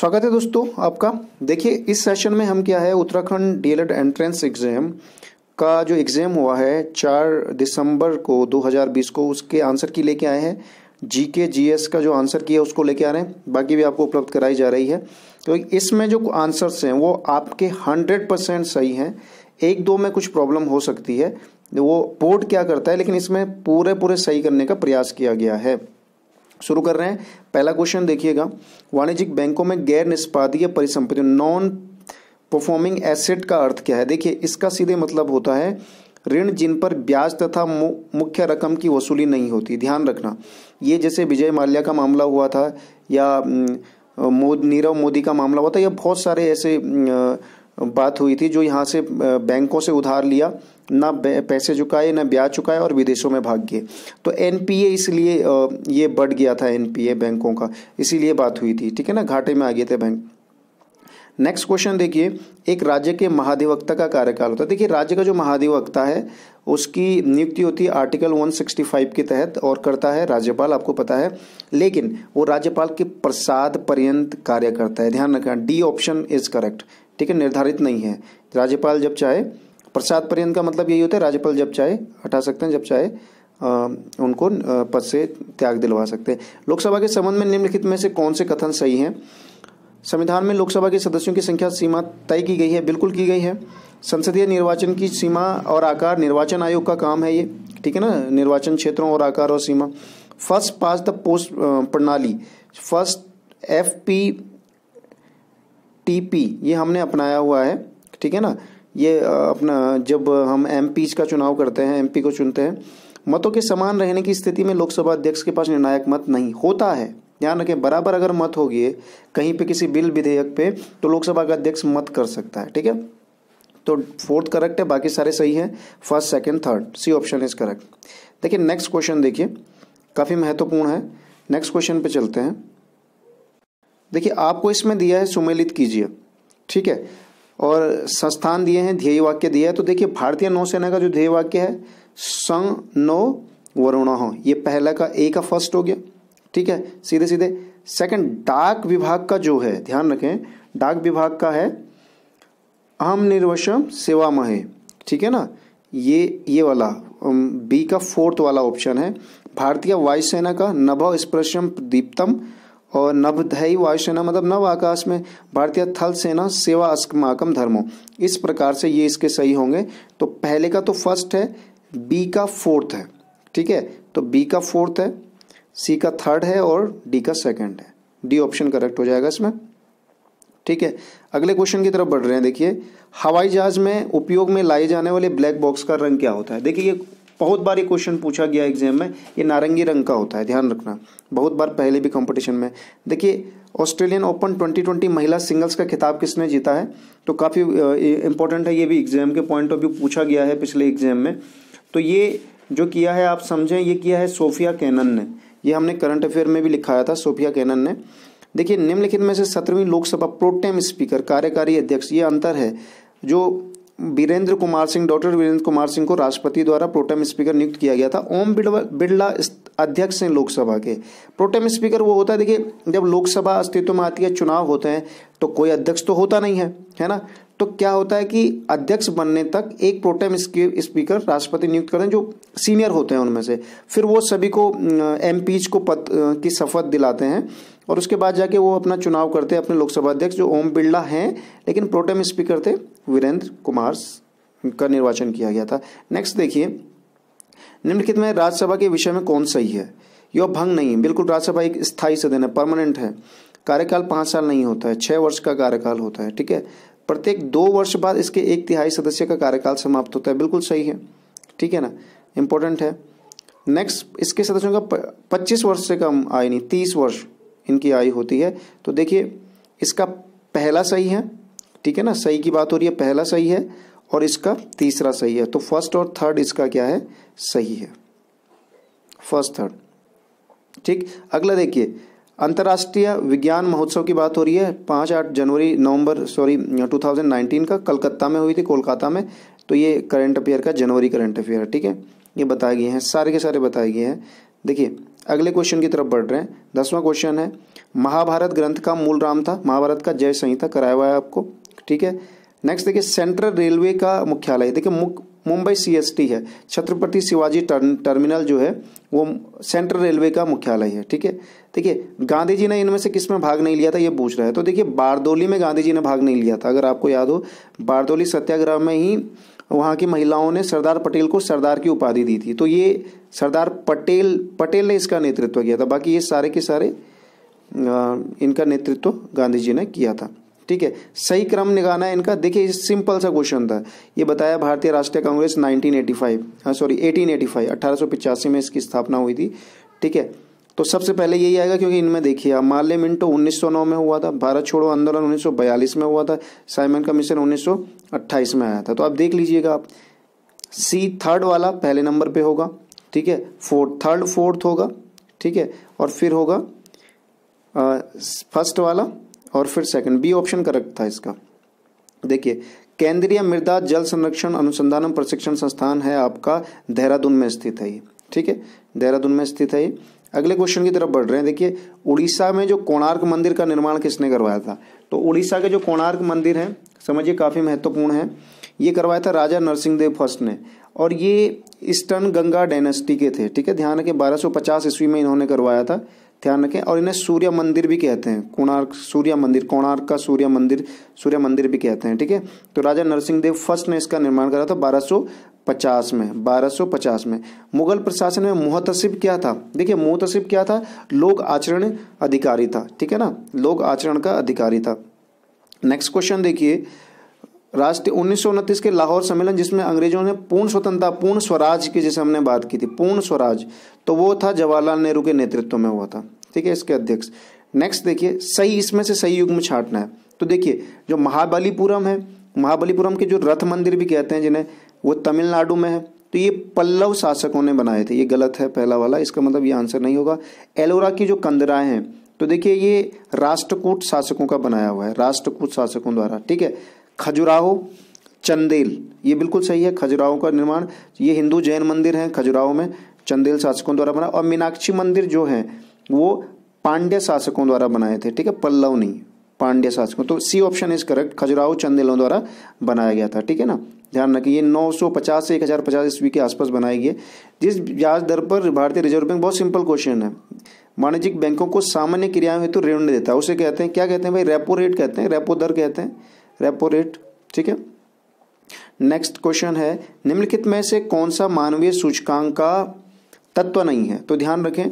स्वागत है दोस्तों आपका देखिए इस सेशन में हम क्या है उत्तराखंड डीएलएड एंट्रेंस एग्जाम का जो एग्ज़ाम हुआ है चार दिसंबर को 2020 को उसके आंसर की लेके आए हैं जी के जी एस का जो आंसर किया उसको लेके आ रहे हैं बाकी भी आपको उपलब्ध कराई जा रही है तो इसमें जो आंसर्स हैं वो आपके हंड्रेड परसेंट सही हैं एक दो में कुछ प्रॉब्लम हो सकती है वो बोर्ड क्या करता है लेकिन इसमें पूरे पूरे सही करने का प्रयास किया गया है शुरू कर रहे हैं पहला क्वेश्चन देखिएगा वाणिज्यिक बैंकों में गैर निष्पादीय परिसंपत्ति नॉन परफॉर्मिंग एसेट का अर्थ क्या है देखिए इसका सीधे मतलब होता है ऋण जिन पर ब्याज तथा मुख्य रकम की वसूली नहीं होती ध्यान रखना ये जैसे विजय माल्या का मामला हुआ था या मोद नीरव मोदी का मामला हुआ था या बहुत सारे ऐसे बात हुई थी जो यहाँ से बैंकों से उधार लिया ना पैसे चुकाए ना ब्याज चुकाए और विदेशों में भाग गए तो एनपीए इसलिए ये बढ़ गया था एनपीए बैंकों का इसीलिए बात हुई थी ठीक है ना घाटे में आ गए थे बैंक नेक्स्ट क्वेश्चन देखिए एक राज्य के महाधिवक्ता का कार्यकाल होता है देखिए राज्य का जो महाधिवक्ता है उसकी नियुक्ति होती है आर्टिकल 165 के तहत और करता है राज्यपाल आपको पता है लेकिन वो राज्यपाल के प्रसाद पर्यंत कार्य करता है ध्यान रखना डी ऑप्शन इज करेक्ट ठीक है निर्धारित नहीं है राज्यपाल जब चाहे प्रसाद पर्यंत का मतलब यही होता है राज्यपाल जब चाहे हटा सकते हैं जब चाहे आ, उनको पद से त्याग दिलवा सकते हैं लोकसभा के संबंध में निम्नलिखित में से कौन से कथन सही हैं संविधान में लोकसभा के सदस्यों की संख्या सीमा तय की गई है बिल्कुल की गई है संसदीय निर्वाचन की सीमा और आकार निर्वाचन आयोग का काम है ये ठीक है ना निर्वाचन क्षेत्रों और आकार और सीमा फर्स्ट पास द पोस्ट प्रणाली first F P T P ये हमने अपनाया हुआ है ठीक है ना ये अपना जब हम एम का चुनाव करते हैं एम को चुनते हैं मतों के समान रहने की स्थिति में लोकसभा अध्यक्ष के पास निर्णायक मत नहीं होता है ध्यान रखें बराबर अगर मत होगी कहीं पे किसी बिल विधेयक पे तो लोकसभा का अध्यक्ष मत कर सकता है ठीक है तो फोर्थ करेक्ट है बाकी सारे सही हैं first second third C option is correct देखिए नेक्स्ट क्वेश्चन देखिए काफ़ी महत्वपूर्ण है नेक्स्ट क्वेश्चन पे चलते हैं देखिए आपको इसमें दिया है सुमेलित कीजिए ठीक है और संस्थान दिए हैं ध्येय वाक्य दिया है तो देखिए भारतीय नौसेना का जो ध्येय वाक्य है संग नो वरुण ये पहला का ए का फर्स्ट हो गया ठीक है सीधे सीधे सेकंड डाक विभाग का जो है ध्यान रखें डाक विभाग का है अहम निर्वशम सेवा महे ठीक है ना ये ये वाला बी का फोर्थ वाला ऑप्शन है भारतीय वायुसेना का नभ स्पर्शम दीप्तम और नभधयी वायुसेना मतलब नव आकाश में भारतीय थल सेना सेवा अस्माकम धर्मो इस प्रकार से ये इसके सही होंगे तो पहले का तो फर्स्ट है बी का फोर्थ है ठीक है तो बी का फोर्थ है सी का थर्ड है और डी का सेकंड है डी ऑप्शन करेक्ट हो जाएगा इसमें ठीक है अगले क्वेश्चन की तरफ बढ़ रहे हैं देखिए हवाई जहाज में उपयोग में लाए जाने वाले ब्लैक बॉक्स का रंग क्या होता है देखिए ये बहुत बार ये क्वेश्चन पूछा गया एग्जाम में ये नारंगी रंग का होता है ध्यान रखना बहुत बार पहले भी कंपटीशन में देखिए ऑस्ट्रेलियन ओपन 2020 महिला सिंगल्स का खिताब किसने जीता है तो काफ़ी इंपॉर्टेंट है ये भी एग्जाम के पॉइंट ऑफ व्यू पूछा गया है पिछले एग्जाम में तो ये जो किया है आप समझें ये किया है सोफिया कैनन ने ये हमने करंट अफेयर में भी लिखाया था सोफिया कैनन ने देखिए निम्नलिखित में से सत्रहवीं लोकसभा प्रोटेम स्पीकर कार्यकारी अध्यक्ष ये अंतर है जो वीरेंद्र कुमार सिंह डॉक्टर वीरेंद्र कुमार सिंह को राष्ट्रपति द्वारा प्रोटेम स्पीकर नियुक्त किया गया था ओम बिड़ला अध्यक्ष हैं लोकसभा के प्रोटेम स्पीकर वो होता है देखिए जब लोकसभा अस्तित्व में आती है चुनाव होते हैं तो कोई अध्यक्ष तो होता नहीं है है ना तो क्या होता है कि अध्यक्ष बनने तक एक प्रोटेम स्पीकर राष्ट्रपति नियुक्त करें जो सीनियर होते हैं उनमें से फिर वो सभी को एम को पद की शपथ दिलाते हैं और उसके बाद जाके वो अपना चुनाव करते हैं अपने लोकसभा अध्यक्ष जो ओम बिरला हैं लेकिन प्रोटेम स्पीकर थे वीरेंद्र कुमार का निर्वाचन किया गया था नेक्स्ट देखिए निम्नलिखित में राज्यसभा के विषय में कौन सही है यह भंग नहीं है बिल्कुल राज्यसभा एक स्थायी सदन है परमानेंट है कार्यकाल पांच साल नहीं होता है छह वर्ष का कार्यकाल होता है ठीक है प्रत्येक दो वर्ष बाद इसके एक तिहाई सदस्य का कार्यकाल समाप्त होता है बिल्कुल सही है ठीक है ना इंपॉर्टेंट है नेक्स्ट इसके सदस्यों का पच्चीस वर्ष से कम आय नहीं तीस वर्ष इनकी आयु होती है तो देखिए इसका पहला सही है ठीक है ना सही की बात हो रही है पहला सही है और इसका तीसरा सही है तो फर्स्ट और थर्ड इसका क्या है सही है फर्स्ट थर्ड ठीक अगला देखिए अंतर्राष्ट्रीय विज्ञान महोत्सव की बात हो रही है पाँच आठ जनवरी नवंबर सॉरी 2019 का कलकत्ता में हुई थी कोलकाता में तो ये करंट अफेयर का जनवरी करंट अफेयर ठीक है ये बताए गए हैं सारे के सारे बताए गए हैं देखिए अगले क्वेश्चन की तरफ बढ़ रहे हैं दसवां क्वेश्चन है महाभारत ग्रंथ का मूल राम था महाभारत का जय संहिता कराया हुआ है आपको ठीक है नेक्स्ट देखिए सेंट्रल रेलवे का मुख्यालय देखिए मुंबई सीएसटी है छत्रपति शिवाजी टर्मिनल जो है वो सेंट्रल रेलवे का मुख्यालय है ठीक है देखिए गांधी जी ने इनमें से किस में भाग नहीं लिया था ये पूछ रहा है तो देखिए बारदोली में गांधी जी ने भाग नहीं लिया था अगर आपको याद हो बारदोली सत्याग्रह में ही वहाँ की महिलाओं ने सरदार पटेल को सरदार की उपाधि दी थी तो ये सरदार पटेल पटेल ने इसका नेतृत्व किया था बाकी ये सारे के सारे इनका नेतृत्व गांधी जी ने किया था ठीक है सही क्रम निगाना है इनका देखिए सिंपल सा क्वेश्चन था ये बताया भारतीय राष्ट्रीय कांग्रेस 1985 हाँ सॉरी 1885 1885 में इसकी स्थापना हुई थी ठीक है तो सबसे पहले यही आएगा क्योंकि इनमें देखिए माले मिंटो 1909 में हुआ था भारत छोड़ो आंदोलन 1942 में हुआ था साइमन कमीशन 1928 में आया था तो आप देख लीजिएगा आप सी थर्ड वाला पहले नंबर पे होगा ठीक है फोर्थ थर्ड फोर्थ होगा ठीक है और फिर होगा फर्स्ट वाला और फिर सेकेंड बी ऑप्शन करेक्ट था इसका देखिए केंद्रीय मृदा जल संरक्षण अनुसंधान प्रशिक्षण संस्थान है आपका देहरादून में स्थित है ये ठीक है देहरादून में स्थित है ये अगले क्वेश्चन की तरफ बढ़ रहे हैं देखिए उड़ीसा में जो कोणार्क मंदिर का निर्माण किसने करवाया था तो उड़ीसा के जो कोणार्क मंदिर हैं समझिए काफ़ी महत्वपूर्ण है ये करवाया था राजा नरसिंहदेव फर्स्ट ने और ये ईस्टर्न गंगा डायनेस्टी के थे ठीक है ध्यान रखें 1250 ईस्वी में इन्होंने करवाया था ध्यान रखें और इन्हें सूर्य मंदिर भी कहते हैं कोणार्क सूर्य मंदिर कोणार्क का सूर्य मंदिर सूर्य मंदिर भी कहते हैं ठीक है तो राजा नरसिंहदेव फर्स्ट ने इसका निर्माण करा था बारह पचास में बारह पचास में मुगल प्रशासन में मुहतसिब क्या था देखिए मुहतसिब क्या था लोग आचरण अधिकारी था ठीक है ना लोग आचरण का अधिकारी था नेक्स्ट क्वेश्चन देखिए राष्ट्रीय उन्नीस के लाहौर सम्मेलन जिसमें अंग्रेजों ने पूर्ण स्वतंत्रता पूर्ण स्वराज की जैसे हमने बात की थी पूर्ण स्वराज तो वो था जवाहरलाल नेहरू के नेतृत्व में हुआ था ठीक है इसके अध्यक्ष नेक्स्ट देखिए सही इसमें से सही युग में छाटना है तो देखिए जो महाबलीपुरम है महाबलीपुरम के जो रथ मंदिर भी कहते हैं जिन्हें वो तमिलनाडु में है तो ये पल्लव शासकों ने बनाए थे ये गलत है पहला वाला इसका मतलब ये आंसर नहीं होगा एलोरा की जो कंदराए हैं तो देखिए ये राष्ट्रकूट शासकों का बनाया हुआ है राष्ट्रकूट शासकों द्वारा ठीक है खजुराहो चंदेल ये बिल्कुल सही है खजुराहो का निर्माण ये हिंदू जैन मंदिर है खजुराहो में चंदेल शासकों द्वारा बना और मीनाक्षी मंदिर जो है वो पांड्य शासकों द्वारा बनाए थे ठीक है पल्लव नहीं पांड्य शासकों तो C option is correct Khajuraho चंदेलों द्वारा बनाया गया था ठीक है ना ध्यान रखिए ये 950 से 1050 ईस्वी के आसपास बनाई गई जिस ब्याज दर पर भारतीय रिजर्व बैंक बहुत सिंपल क्वेश्चन है वाणिज्यिक बैंकों को सामान्य क्रियाओं हेतु तो ऋण देता है उसे कहते हैं क्या कहते हैं भाई रेपो रेट कहते हैं रेपो दर कहते हैं रेपो रेट ठीक है नेक्स्ट क्वेश्चन है निम्नलिखित में से कौन सा मानवीय सूचकांक का तत्व नहीं है तो ध्यान रखें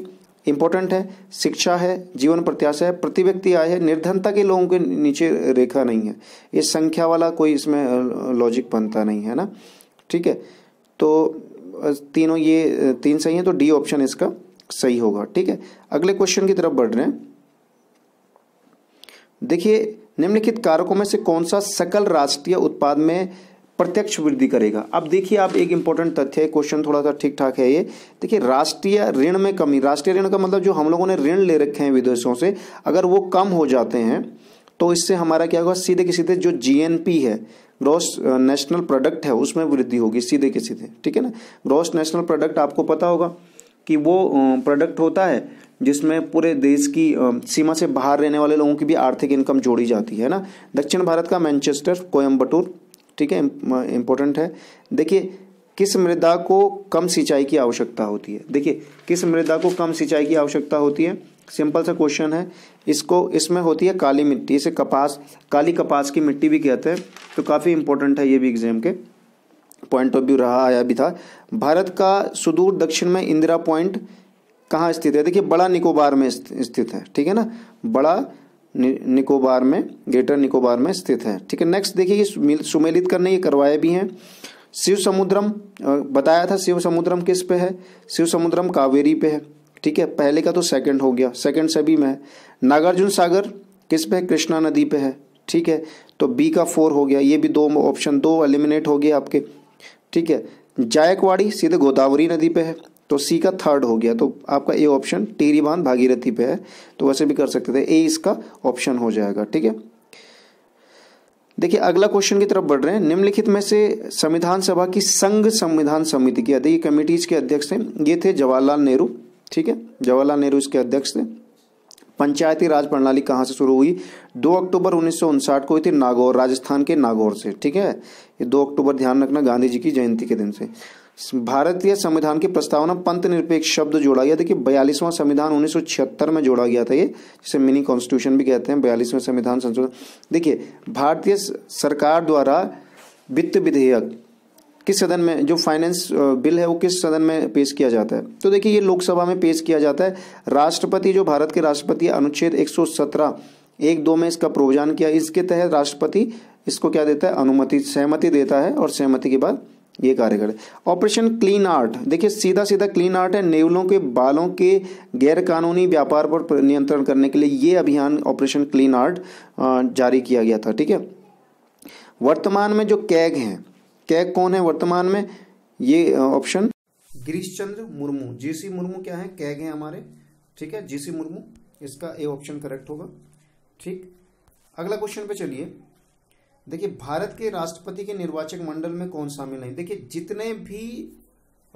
इंपॉर्टेंट है शिक्षा है जीवन प्रत्याशा है प्रति व्यक्ति आय है निर्धनता के लोगों के नीचे रेखा नहीं है ये संख्या वाला कोई इसमें लॉजिक बनता नहीं है ना ठीक है तो तीनों ये तीन सही है तो डी ऑप्शन इसका सही होगा ठीक है अगले क्वेश्चन की तरफ बढ़ रहे हैं देखिए निम्नलिखित कारकों में से कौन सा सकल राष्ट्रीय उत्पाद में प्रत्यक्ष वृद्धि करेगा अब देखिए आप एक इंपॉर्टेंट तथ्य है क्वेश्चन थोड़ा सा ठीक ठाक है ये देखिए राष्ट्रीय ऋण में कमी राष्ट्रीय ऋण का मतलब जो हम लोगों ने ऋण ले रखे हैं विदेशों से अगर वो कम हो जाते हैं तो इससे हमारा क्या होगा सीधे के सीधे जो जीएनपी है ग्रॉस नेशनल प्रोडक्ट है उसमें वृद्धि होगी सीधे के सीधे ठीक है ना ग्रॉस नेशनल प्रोडक्ट आपको पता होगा कि वो प्रोडक्ट होता है जिसमें पूरे देश की सीमा से बाहर रहने वाले लोगों की भी आर्थिक इनकम जोड़ी जाती है ना दक्षिण भारत का मैनचेस्टर कोयम्बटूर ठीक है इम्पोर्टेंट है देखिए किस मृदा को कम सिंचाई की आवश्यकता होती है देखिए किस मृदा को कम सिंचाई की आवश्यकता होती है सिंपल सा क्वेश्चन है इसको इसमें होती है काली मिट्टी इसे कपास काली कपास की मिट्टी भी कहते हैं तो काफ़ी इंपॉर्टेंट है ये भी एग्जाम के पॉइंट ऑफ व्यू रहा आया भी था भारत का सुदूर दक्षिण में इंदिरा पॉइंट कहाँ स्थित है देखिए बड़ा निकोबार में स्थित है ठीक है ना बड़ा नि, निकोबार में ग्रेटर निकोबार में स्थित है ठीक है नेक्स्ट देखिए ये सुमेलित करने ये करवाए भी हैं शिव समुद्रम बताया था शिव समुद्रम किस पे है शिव समुद्रम कावेरी पे है ठीक है पहले का तो सेकंड हो गया सेकंड सभी में है नागार्जुन सागर किस पे है कृष्णा नदी पे है ठीक है तो बी का फोर हो गया ये भी दो ऑप्शन दो एलिमिनेट हो गए आपके ठीक है जायकवाड़ी सीधे गोदावरी नदी पे है तो सी का थर्ड हो गया तो आपका ए ऑप्शन टेरी बांध भागीरथी पे है तो वैसे भी कर सकते थे ए इसका ऑप्शन हो जाएगा ठीक है देखिए अगला क्वेश्चन की तरफ बढ़ रहे हैं निम्नलिखित में से संविधान सभा की संघ संविधान समिति की अध्यक्ष कमिटीज के अध्यक्ष थे ये थे जवाहरलाल नेहरू ठीक है जवाहरलाल नेहरू इसके अध्यक्ष थे पंचायती राज प्रणाली कहाँ से शुरू हुई दो अक्टूबर उन्नीस को हुई थी नागौर राजस्थान के नागौर से ठीक है ये दो अक्टूबर ध्यान रखना गांधी जी की जयंती के दिन से भारतीय संविधान की प्रस्तावना पंत निरपेक्ष शब्द जोड़ा गया देखिए बयालीसवां संविधान 1976 में जोड़ा गया था ये जिसे मिनी कॉन्स्टिट्यूशन भी कहते हैं बयालीसवें संविधान संशोधन देखिए भारतीय सरकार द्वारा वित्त विधेयक किस सदन में जो फाइनेंस बिल है वो किस सदन में पेश किया जाता है तो देखिए ये लोकसभा में पेश किया जाता है राष्ट्रपति जो भारत के राष्ट्रपति अनुच्छेद 117 एक दो में इसका प्रोविजन किया इसके तहत राष्ट्रपति इसको क्या देता है अनुमति सहमति देता है और सहमति के बाद ये कार्य करे ऑपरेशन क्लीन आर्ट देखिए सीधा सीधा क्लीन आर्ट है नेवलों के बालों के गैर कानूनी व्यापार पर नियंत्रण करने के लिए ये अभियान ऑपरेशन क्लीन आर्ट जारी किया गया था ठीक है वर्तमान में जो कैग हैं कैग कौन है वर्तमान में ये ऑप्शन गिरीश चंद्र मुर्मू जीसी मुर्मू क्या है कैग है हमारे ठीक है जीसी मुर्मू इसका ए ऑप्शन करेक्ट होगा ठीक अगला क्वेश्चन पे चलिए देखिए भारत के राष्ट्रपति के निर्वाचक मंडल में कौन शामिल नहीं देखिए जितने भी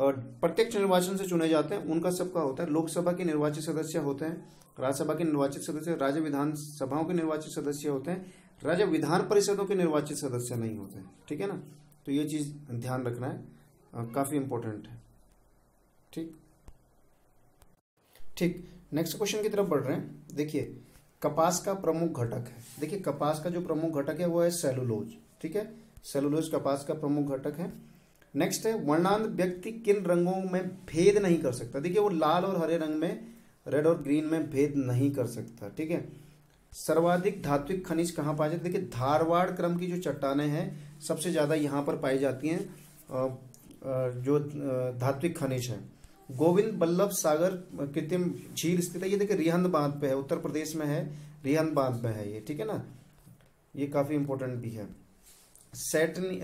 प्रत्यक्ष निर्वाचन से चुने जाते हैं उनका सबका होता है लोकसभा के निर्वाचित सदस्य होते हैं राज्यसभा के निर्वाचित सदस्य राज्य विधानसभाओं के निर्वाचित सदस्य होते हैं राज्य विधान परिषदों के निर्वाचित सदस्य नहीं होते हैं ठीक है ना तो ये चीज़ ध्यान रखना है काफ़ी इंपॉर्टेंट है ठीक ठीक नेक्स्ट क्वेश्चन की तरफ बढ़ रहे हैं देखिए कपास का प्रमुख घटक है देखिए कपास का जो प्रमुख घटक है वो है सेलुलोज ठीक है सेलुलोज कपास का प्रमुख घटक है नेक्स्ट है वर्णांध व्यक्ति किन रंगों में भेद नहीं कर सकता देखिए वो लाल और हरे रंग में रेड और ग्रीन में भेद नहीं कर सकता ठीक है सर्वाधिक धात्विक खनिज कहाँ पाए जाते हैं देखिए धारवाड़ क्रम की जो चट्टाने हैं सबसे ज़्यादा यहाँ पर पाई जाती हैं जो धात्विक खनिज हैं गोविंद बल्लभ सागर कृत्रिम झील स्थित है ये देखिए रिहंद बांध पे है उत्तर प्रदेश में है रिहंद बांध में है ये ठीक है ना ये काफ़ी इंपॉर्टेंट भी है सेटेनिक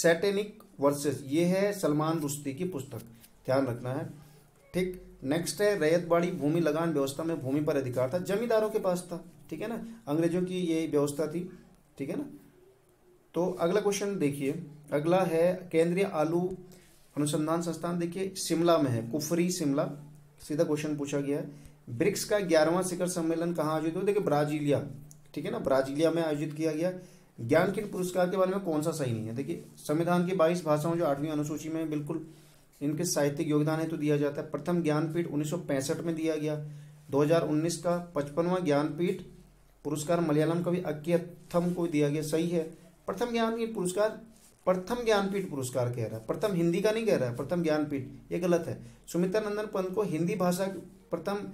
सैटेनिक वर्सेस ये है सलमान रुश्ती की पुस्तक ध्यान रखना है ठीक नेक्स्ट है रैयतबाड़ी भूमि लगान व्यवस्था में भूमि पर अधिकार था जमींदारों के पास था ठीक है ना अंग्रेजों की ये व्यवस्था थी ठीक है ना तो अगला क्वेश्चन देखिए अगला है केंद्रीय आलू अनुसंधान संस्थान देखिए शिमला में है कुफरी शिमला सीधा क्वेश्चन पूछा गया है ब्रिक्स का ग्यारहवां शिखर सम्मेलन कहाँ आयोजित हुआ देखिए ब्राजीलिया ठीक है ना ब्राजीलिया में आयोजित किया गया ज्ञान किन पुरस्कार के बारे में कौन सा सही नहीं है देखिए संविधान की बाईस भाषाओं जो आठवीं अनुसूची में बिल्कुल इनके साहित्यिक योगदान है तो दिया जाता है प्रथम ज्ञानपीठ उन्नीस में दिया गया 2019 का पचपनवा ज्ञानपीठ पुरस्कार मलयालम कवि अक्यथम को दिया गया सही है प्रथम ज्ञानपीठ पुरस्कार प्रथम ज्ञानपीठ पुरस्कार कह रहा है प्रथम हिंदी का नहीं कह रहा है प्रथम ज्ञानपीठ ये गलत है सुमित्रा नंदन पंत को हिंदी भाषा प्रथम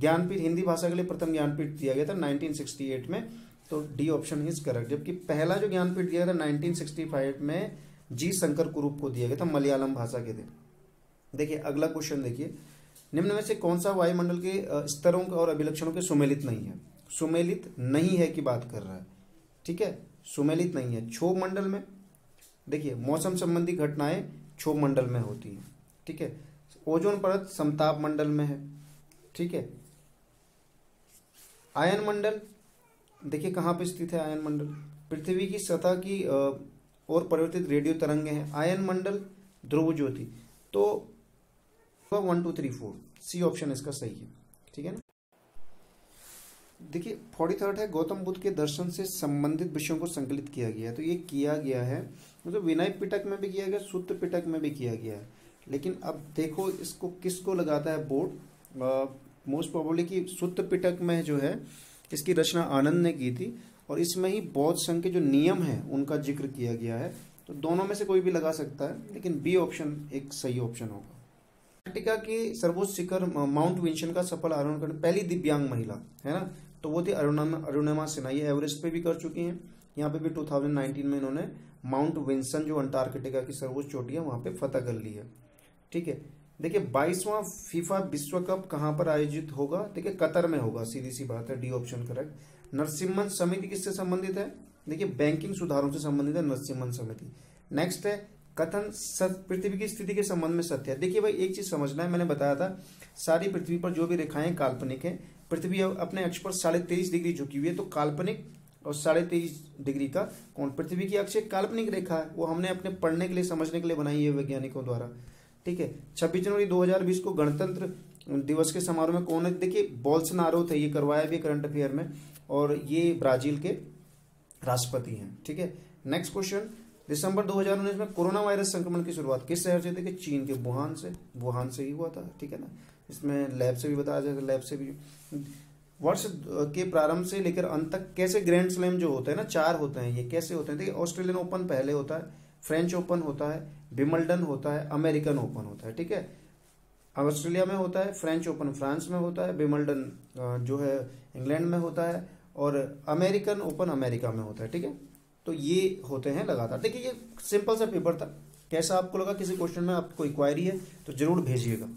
ज्ञानपीठ हिंदी भाषा के लिए प्रथम ज्ञानपीठ दिया गया था 1968 में तो डी ऑप्शन इज करेक्ट जबकि पहला जो ज्ञानपीठ दिया था 1965 में जी शंकर कुरूप को दिया गया था मलयालम भाषा के दिन देखिए अगला क्वेश्चन देखिए निम्न में से कौन सा वायुमंडल के स्तरों और अभिलक्षणों के सुमेलित नहीं है सुमेलित नहीं है की बात कर रहा है ठीक है सुमेलित नहीं है क्षोभ मंडल में देखिए मौसम संबंधी घटनाएं क्षोभ मंडल में होती हैं ठीक है ओजोन परत समताप मंडल में है ठीक है आयन मंडल देखिए कहाँ पर स्थित है आयन मंडल पृथ्वी की सतह की और परिवर्तित रेडियो तरंगे हैं आयन मंडल ध्रुव ज्योति तो one two three four C option इसका सही है ठीक है ना देखिए फोर्टी थर्ड है गौतम बुद्ध के दर्शन से संबंधित विषयों को संकलित किया गया है तो ये किया गया है मतलब विनय पिटक में भी किया गया सूत्र पिटक में भी किया गया है लेकिन अब देखो इसको किसको लगाता है बोर्ड मोस्ट प्रॉबली कि सूत्र पिटक में जो है इसकी रचना आनंद ने की थी और इसमें ही बौद्ध संघ के जो नियम हैं उनका जिक्र किया गया है तो दोनों में से कोई भी लगा सकता है लेकिन बी ऑप्शन एक सही ऑप्शन होगा अंटार्कटिका के सर्वोच्च शिखर माउंट विंशन का सफल आरोहण करने पहली दिव्यांग महिला है ना तो वो थी अरुणा अरुणिमा सिन्हा ये एवरेस्ट पे भी कर चुकी हैं यहाँ पे भी 2019 में इन्होंने माउंट विंसन जो अंटार्कटिका की सर्वोच्च चोटी है वहाँ पे फतह कर ली है ठीक है देखिए बाईसवां फीफा विश्व कप कहाँ पर आयोजित होगा देखिए कतर में होगा सीधी सी बात है डी ऑप्शन करेक्ट नरसिम्हन समिति किससे संबंधित है देखिए बैंकिंग सुधारों से संबंधित है नरसिम्हन समिति नेक्स्ट है कथन पृथ्वी की स्थिति के संबंध में सत्य है देखिए भाई एक चीज समझना है मैंने बताया था सारी पृथ्वी पर जो भी रेखाएं काल्पनिक है पृथ्वी अपने अक्ष पर साढ़े तेईस डिग्री झुकी हुई है तो काल्पनिक और साढ़े तेईस डिग्री का कौन पृथ्वी की अक्ष एक काल्पनिक रेखा है वो हमने अपने पढ़ने के लिए समझने के लिए बनाई है वैज्ञानिकों द्वारा ठीक है छब्बीस जनवरी दो को गणतंत्र दिवस के समारोह में कौन है देखिए बोल्सनारो थे ये करवाया भी करंट अफेयर में और ये ब्राजील के राष्ट्रपति हैं ठीक है नेक्स्ट क्वेश्चन दिसंबर 2019 में कोरोना वायरस संक्रमण की शुरुआत किस शहर से देखिए चीन के वुहान से वुहान से ही हुआ था ठीक है ना इसमें लैब से भी बताया जाएगा लैब से भी वर्ष के प्रारंभ से लेकर अंत तक कैसे ग्रैंड स्लैम जो होते हैं ना चार होते हैं ये कैसे होते हैं देखिए ऑस्ट्रेलियन ओपन पहले होता है फ्रेंच ओपन होता है विमल्डन होता है अमेरिकन ओपन होता है ठीक है ऑस्ट्रेलिया में होता है फ्रेंच ओपन फ्रांस में होता है विमल्डन जो है इंग्लैंड में होता है और अमेरिकन ओपन अमेरिका में होता है ठीक है तो ये होते हैं लगातार देखिए ये सिंपल सा पेपर था कैसा आपको लगा किसी क्वेश्चन में आपको इक्वायरी है तो जरूर भेजिएगा